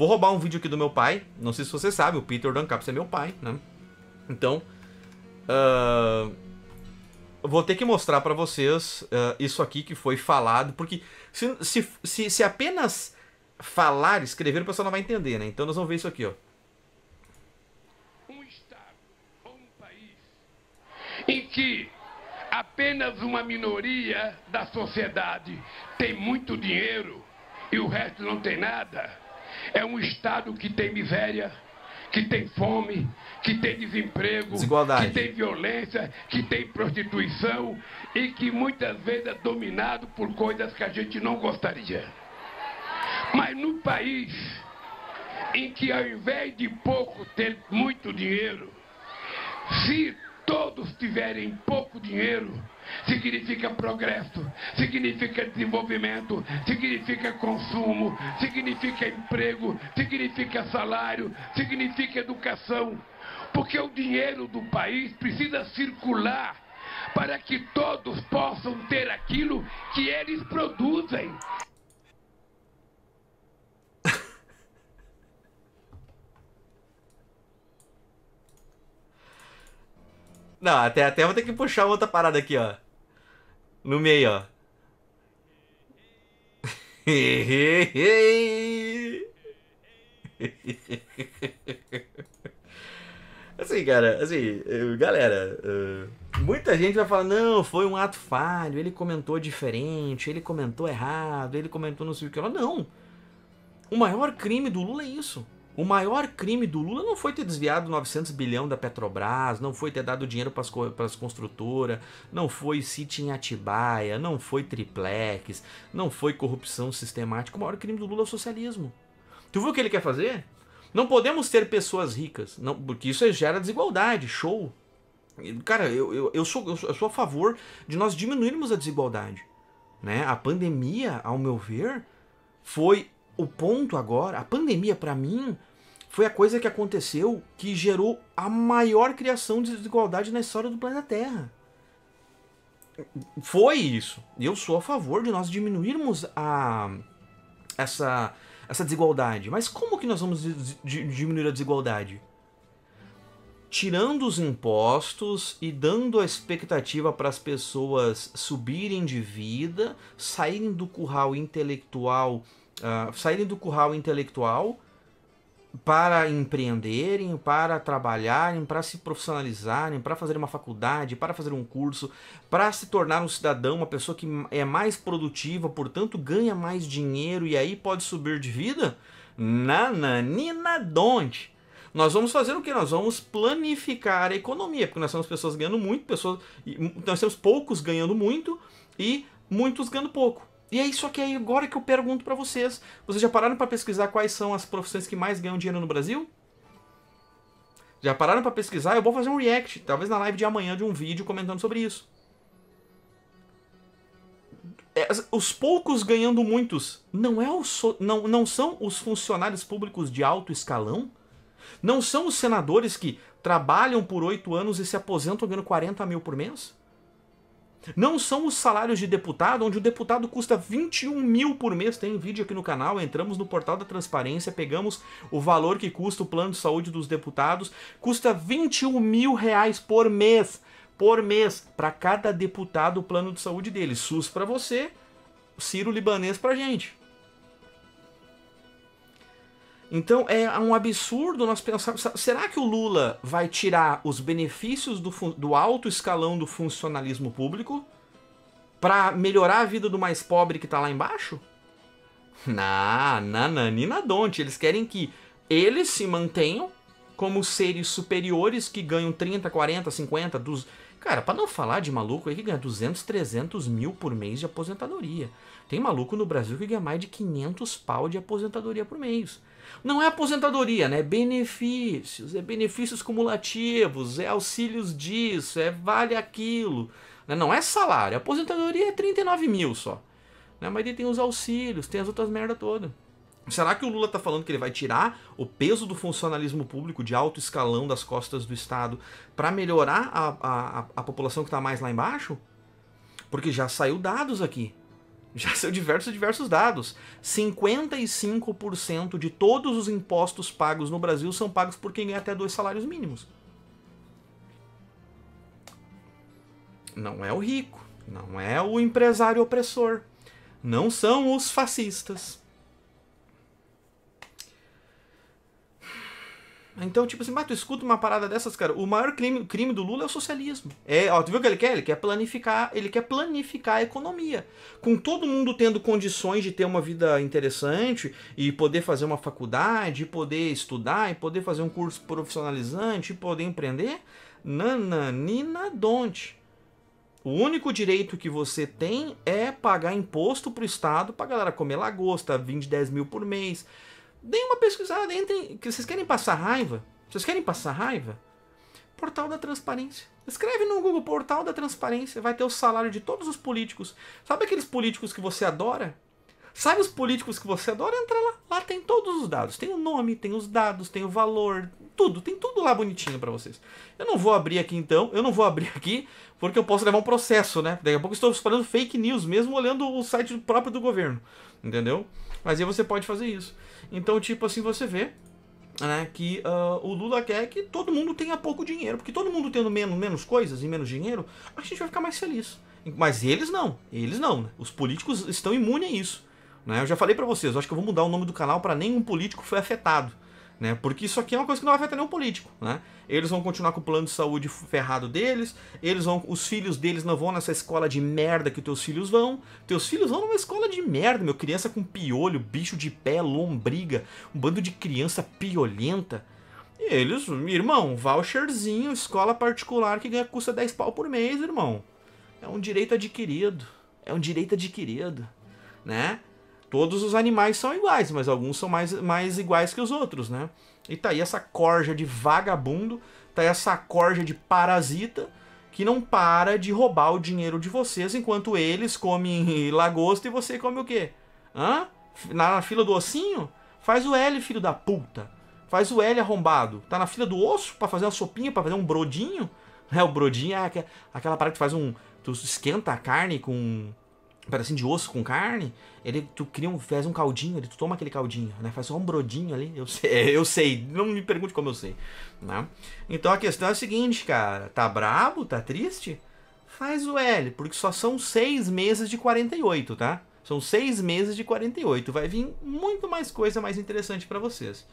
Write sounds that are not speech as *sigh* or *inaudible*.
Vou roubar um vídeo aqui do meu pai. Não sei se você sabe, o Peter Duncaps é meu pai, né? Então, uh, vou ter que mostrar para vocês uh, isso aqui que foi falado, porque se, se, se, se apenas falar, escrever, o pessoal não vai entender, né? Então nós vamos ver isso aqui, ó. Um Estado, um país, em que apenas uma minoria da sociedade tem muito dinheiro e o resto não tem nada é um Estado que tem miséria, que tem fome, que tem desemprego, que tem violência, que tem prostituição e que muitas vezes é dominado por coisas que a gente não gostaria. Mas no país em que ao invés de pouco ter muito dinheiro, se todos tiverem pouco dinheiro, significa progresso, significa desenvolvimento, significa consumo, significa emprego, significa salário, significa educação. Porque o dinheiro do país precisa circular para que todos possam ter aquilo que eles produzem. Não, até, até vou ter que puxar outra parada aqui, ó. No meio, ó. *laughs* assim, cara, assim, eh, galera, eh, muita gente vai falar, não, foi um ato falho, ele comentou diferente, ele comentou errado, ele comentou não sei o que. Não, o maior crime do Lula é isso. O maior crime do Lula não foi ter desviado 900 bilhão da Petrobras, não foi ter dado dinheiro para as construtoras, não foi sítio em Atibaia, não foi triplex, não foi corrupção sistemática. O maior crime do Lula é o socialismo. Tu viu o que ele quer fazer? Não podemos ter pessoas ricas, não, porque isso gera desigualdade, show. Cara, eu, eu, eu, sou, eu sou a favor de nós diminuirmos a desigualdade. Né? A pandemia, ao meu ver, foi o ponto agora. A pandemia, para mim, foi a coisa que aconteceu que gerou a maior criação de desigualdade na história do planeta Terra. Foi isso. Eu sou a favor de nós diminuirmos a essa essa desigualdade. Mas como que nós vamos diminuir a desigualdade? Tirando os impostos e dando a expectativa para as pessoas subirem de vida, saírem do curral intelectual, uh, ah, saírem do curral intelectual para empreenderem, para trabalharem, para se profissionalizarem, para fazer uma faculdade, para fazer um curso, para se tornar um cidadão, uma pessoa que é mais produtiva, portanto ganha mais dinheiro e aí pode subir de vida? Nananina donde? Nós vamos fazer o que? Nós vamos planificar a economia, porque nós temos pessoas ganhando muito, pessoas, nós temos poucos ganhando muito e muitos ganhando pouco. E é isso que aí é agora que eu pergunto para vocês. Vocês já pararam para pesquisar quais são as profissões que mais ganham dinheiro no Brasil? Já pararam para pesquisar? Eu vou fazer um react, talvez na live de amanhã, de um vídeo comentando sobre isso. É, os poucos ganhando muitos não, é o so, não, não são os funcionários públicos de alto escalão? Não são os senadores que trabalham por oito anos e se aposentam ganhando 40 mil por mês? Não são os salários de deputado, onde o deputado custa 21 mil por mês. Tem vídeo aqui no canal, entramos no portal da transparência, pegamos o valor que custa o plano de saúde dos deputados. Custa 21 mil reais por mês. Por mês, para cada deputado, o plano de saúde dele. SUS para você, Ciro Libanês para gente. Então é um absurdo nós pensarmos. Será que o Lula vai tirar os benefícios do, do alto escalão do funcionalismo público para melhorar a vida do mais pobre que está lá embaixo? Na, na, na, nina donte. Eles querem que eles se mantenham como seres superiores que ganham 30, 40, 50, dos Cara, para não falar de maluco aí que ganha 200, 300 mil por mês de aposentadoria. Tem maluco no Brasil que ganha mais de 500 pau de aposentadoria por mês. Não é aposentadoria, né? É benefícios, é benefícios cumulativos, é auxílios disso, é vale aquilo. Né? Não é salário. A aposentadoria é 39 mil só. Né? Mas ele tem os auxílios, tem as outras merda toda. Será que o Lula está falando que ele vai tirar o peso do funcionalismo público de alto escalão das costas do Estado para melhorar a, a, a população que está mais lá embaixo? Porque já saiu dados aqui. Já *laughs* saiu diversos diversos dados. 55% de todos os impostos pagos no Brasil são pagos por quem ganha até dois salários mínimos. Não é o rico, não é o empresário opressor, não são os fascistas Então, tipo assim, tu escuta uma parada dessas, cara. O maior crime, crime do Lula é o socialismo. É, ó, tu viu o que ele quer? Ele quer planificar, ele quer planificar a economia. Com todo mundo tendo condições de ter uma vida interessante e poder fazer uma faculdade, e poder estudar, e poder fazer um curso profissionalizante, e poder empreender, nananina donte. O único direito que você tem é pagar imposto pro Estado pra galera comer lagosta, 20, 10 mil por mês, Deem uma pesquisada, entrem. Que vocês querem passar raiva? Vocês querem passar raiva? Portal da Transparência. Escreve no Google Portal da Transparência, vai ter o salário de todos os políticos. Sabe aqueles políticos que você adora? Sabe os políticos que você adora? Entra lá. Lá tem todos os dados. Tem o nome, tem os dados, tem o valor, tudo, tem tudo lá bonitinho para vocês. Eu não vou abrir aqui então, eu não vou abrir *laughs* aqui, porque eu posso levar um processo, né? Daqui a pouco estou falando fake news mesmo olhando o site próprio do governo, entendeu? Mas aí você pode fazer isso. Então, tipo assim, você vê né, que uh, o Lula quer que todo mundo tenha pouco dinheiro, porque todo mundo tendo menos, menos coisas e menos dinheiro, a gente vai ficar mais feliz. Mas eles não, eles não. Né? Os políticos estão imunes a isso. Né? Eu já falei para vocês, eu acho que eu vou mudar o nome do canal para nenhum político foi afetado né? Porque isso aqui é uma coisa que não afeta nenhum político, né? Eles vão continuar com o plano de saúde ferrado deles, eles vão, os filhos deles não vão nessa escola de merda que teus filhos vão. Teus filhos vão numa escola de merda, meu criança com piolho, bicho de pé, lombriga, um bando de criança piolenta. E eles, irmão, voucherzinho, escola particular que ganha custa 10 pau por mês, irmão. É um direito adquirido. É um direito adquirido, né? Todos os animais são iguais, mas alguns são mais, mais iguais que os outros, né? E tá aí essa corja de vagabundo, tá aí essa corja de parasita que não para de roubar o dinheiro de vocês enquanto eles comem *laughs* lagosta e você come o quê? Hã? Na fila do ossinho? Faz o L, filho da puta. Faz o L arrombado. Tá na fila do osso para fazer uma sopinha, para fazer um brodinho? *laughs* É, o brodinho é aquela, parada que faz um. Tu esquenta a carne com um pedacinho de osso com carne, ele tu cria um, faz um caldinho, ele tu toma aquele caldinho, né? Faz só um brodinho ali. Eu sei, *laughs* eu sei, não me pergunte como eu sei, né? Então a questão é a seguinte, cara, tá brabo, tá triste? Faz o L, porque só são seis meses de 48, tá? São seis meses de 48. Vai vir muito mais coisa mais interessante para vocês.